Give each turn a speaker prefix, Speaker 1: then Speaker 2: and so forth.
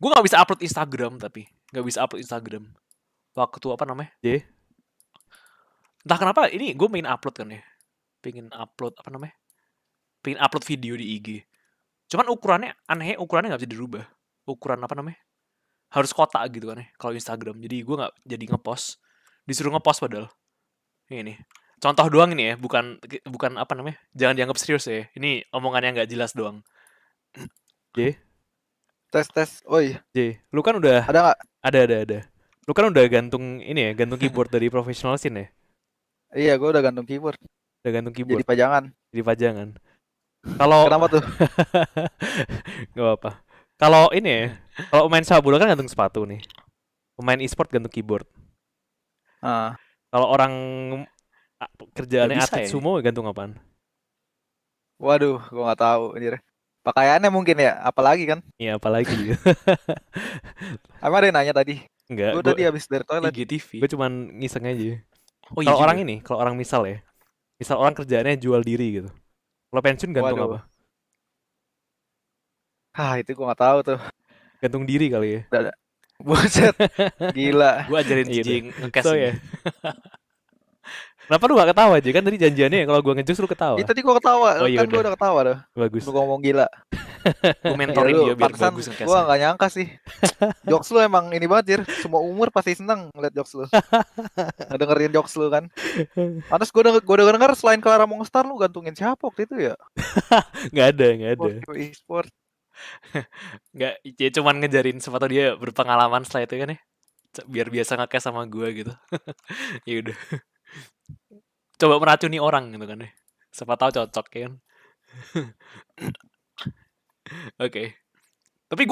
Speaker 1: Gue nggak bisa upload Instagram tapi nggak bisa upload Instagram. Waktu apa namanya? J. Entah kenapa ini gue main upload kan ya. Pengen upload apa namanya? Pengen upload video di IG. Cuman ukurannya aneh, ukurannya nggak bisa dirubah. Ukuran apa namanya? Harus kotak gitu kan ya kalau Instagram. Jadi gue nggak jadi ngepost. Disuruh ngepost padahal. Ini contoh doang ini ya, bukan bukan apa namanya? Jangan dianggap serius ya. Ini omongannya nggak jelas doang. Oke tes tes oi J lu kan udah ada gak? ada ada ada lu kan udah gantung ini ya gantung keyboard dari professional scene ya iya gue udah gantung keyboard udah gantung keyboard jadi pajangan jadi pajangan kalau kenapa tuh nggak apa, -apa. kalau ini ya kalau main sepak bola kan gantung sepatu nih pemain e-sport gantung keyboard uh. kalau orang kerjaannya atlet ya? sumo gantung apaan waduh gue nggak tahu re pakaiannya mungkin ya apalagi kan iya apalagi Aku ada yang nanya tadi Enggak, gue tadi habis dari toilet IGTV gue cuman ngiseng aja oh, iya, kalau orang ini kalau orang misal ya misal orang kerjaannya jual diri gitu kalau pensiun gantung Waduh. apa ah itu gue nggak tahu tuh gantung diri kali ya Dada. Buset, gila. Gua ajarin iya, Cici iya. ngekes. So ya. Kenapa lu gak ketawa aja kan tadi janjiannya ya, kalau gue ngejus lu ketawa. Iya tadi gue ketawa, oh, iya kan gue udah ketawa dah Bagus. Lu ngomong gila. Gue mentorin ya, dia biar paksan, bagus Gua gak nyangka sih. jokes lu emang ini banget, Jir. Semua umur pasti seneng ngeliat jokes lu. Ngedengerin jokes lu kan. Anas gue denger, gua denger, denger selain Clara Mongstar lu gantungin siapa waktu itu ya? gak ada, gak ada. Sport, e-sport. Gak, ya cuman ngejarin sepatu dia berpengalaman setelah itu kan ya. Biar biasa ngekes sama gue gitu. ya udah coba meracuni orang gitu kan deh, siapa tahu cocok ya kan oke okay. tapi gue